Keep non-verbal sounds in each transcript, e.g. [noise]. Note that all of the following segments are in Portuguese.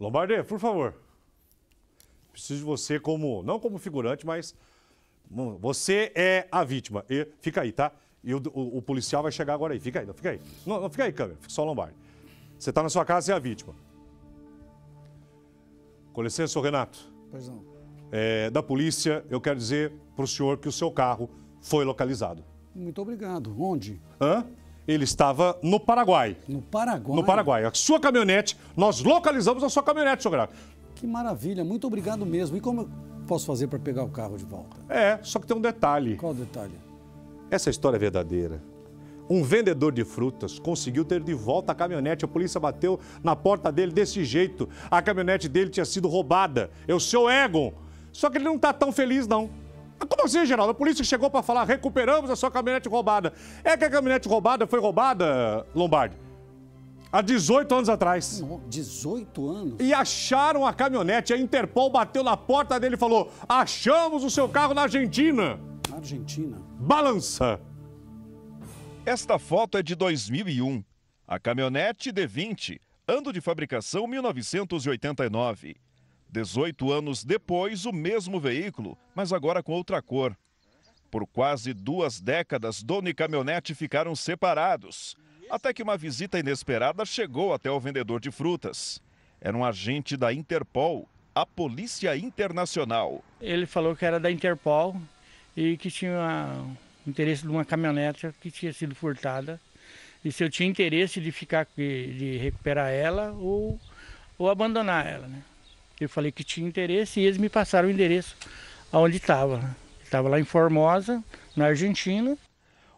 Lombardê, por favor. Preciso de você como, não como figurante, mas hum, você é a vítima. E fica aí, tá? E o, o, o policial vai chegar agora aí. Fica aí, não fica aí. Não, não fica aí, câmera. Fica só Lombardi. Você está na sua casa e é a vítima. Com licença, senhor Renato. Pois não. É, da polícia, eu quero dizer para o senhor que o seu carro foi localizado. Muito obrigado. Onde? Hã? Ele estava no Paraguai. No Paraguai? No Paraguai. A sua caminhonete, nós localizamos a sua caminhonete, senhor Grado. Que maravilha, muito obrigado mesmo. E como eu posso fazer para pegar o carro de volta? É, só que tem um detalhe. Qual detalhe? Essa história é verdadeira. Um vendedor de frutas conseguiu ter de volta a caminhonete. A polícia bateu na porta dele desse jeito. A caminhonete dele tinha sido roubada. É o seu Egon. Só que ele não está tão feliz, não. Como assim, Geraldo? A polícia chegou para falar, recuperamos a sua caminhonete roubada. É que a caminhonete roubada foi roubada, Lombardi, há 18 anos atrás. 18 anos? E acharam a caminhonete, a Interpol bateu na porta dele e falou, achamos o seu carro na Argentina. Na Argentina? Balança. Esta foto é de 2001. A caminhonete D20, ano de fabricação 1989. 18 anos depois, o mesmo veículo, mas agora com outra cor. Por quase duas décadas, dono e caminhonete ficaram separados. Até que uma visita inesperada chegou até o vendedor de frutas. Era um agente da Interpol, a Polícia Internacional. Ele falou que era da Interpol e que tinha interesse de uma caminhonete que tinha sido furtada. E se eu tinha interesse de ficar de recuperar ela ou, ou abandonar ela, né? Eu falei que tinha interesse e eles me passaram o endereço aonde estava. Estava lá em Formosa, na Argentina.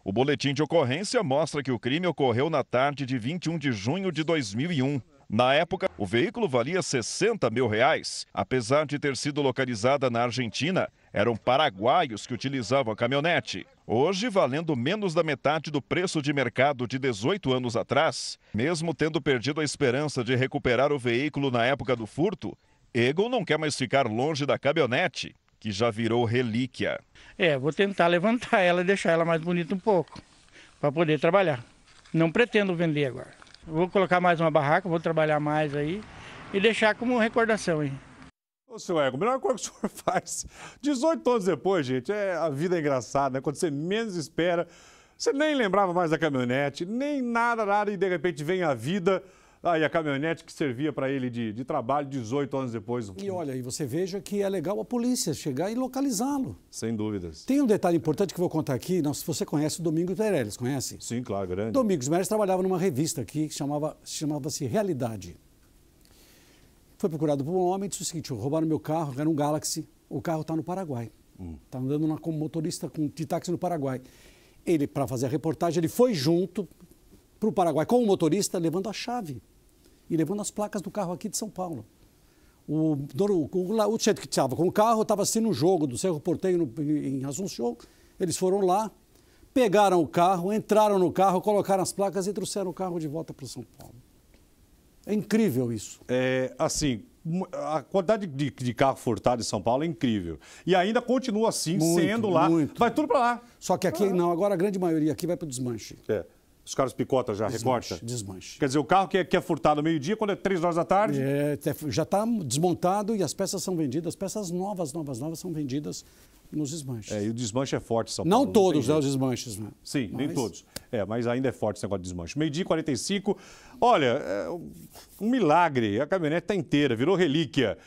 O boletim de ocorrência mostra que o crime ocorreu na tarde de 21 de junho de 2001. Na época, o veículo valia 60 mil reais. Apesar de ter sido localizada na Argentina, eram paraguaios que utilizavam a caminhonete. Hoje, valendo menos da metade do preço de mercado de 18 anos atrás, mesmo tendo perdido a esperança de recuperar o veículo na época do furto, Egon não quer mais ficar longe da caminhonete, que já virou relíquia. É, vou tentar levantar ela e deixar ela mais bonita um pouco, para poder trabalhar. Não pretendo vender agora. Vou colocar mais uma barraca, vou trabalhar mais aí e deixar como recordação aí. Ô, seu Ego, a melhor coisa que o senhor [laughs] faz, 18 anos depois, gente, é a vida é engraçada, né? Quando você menos espera, você nem lembrava mais da caminhonete, nem nada, nada, e de repente vem a vida ah, e a caminhonete que servia para ele de, de, trabalho 18 anos depois. E olha, e você veja que é legal a polícia chegar e localizá-lo. Sem dúvidas. Tem um detalhe importante que eu vou contar aqui. Não, se você conhece o Domingos Meirelles, conhece? Sim, claro, grande. Domingos Meirelles trabalhava numa revista aqui que chamava, chamava-se Realidade. Foi procurado por um homem e disse o seguinte: roubaram meu carro, era um Galaxy, o carro está no Paraguai. Está hum. Tá andando como motorista com, de táxi no Paraguai. Ele, para fazer a reportagem, ele foi junto para o Paraguai com o motorista, levando a chave e levando as placas do carro aqui de São Paulo. O, dono, o, o, o que estava com o carro estava assistindo um jogo do Cerro Porteio no, em Assunção. Eles foram lá, pegaram o carro, entraram no carro, colocaram as placas e trouxeram o carro de volta para São Paulo. É incrível isso. É, assim, a quantidade de, de carro furtado em São Paulo é incrível. E ainda continua assim, muito, sendo lá. Muito. Vai tudo para lá. Só que aqui, ah. não, agora a grande maioria aqui vai para o desmanche. É. Os caras picota já, recorta? Desmanche. Quer dizer, o carro que é, que é furtado meio-dia, quando é três horas da tarde? É, já está desmontado e as peças são vendidas, peças novas, novas, novas são vendidas nos desmanches. É, e o desmanche é forte, São Paulo. Não todos, é né, os desmanches, né? Sim, mas... nem todos. É, mas ainda é forte esse negócio de desmanche. Meio-dia 45. Olha, é um milagre. A caminhonete está inteira, virou relíquia.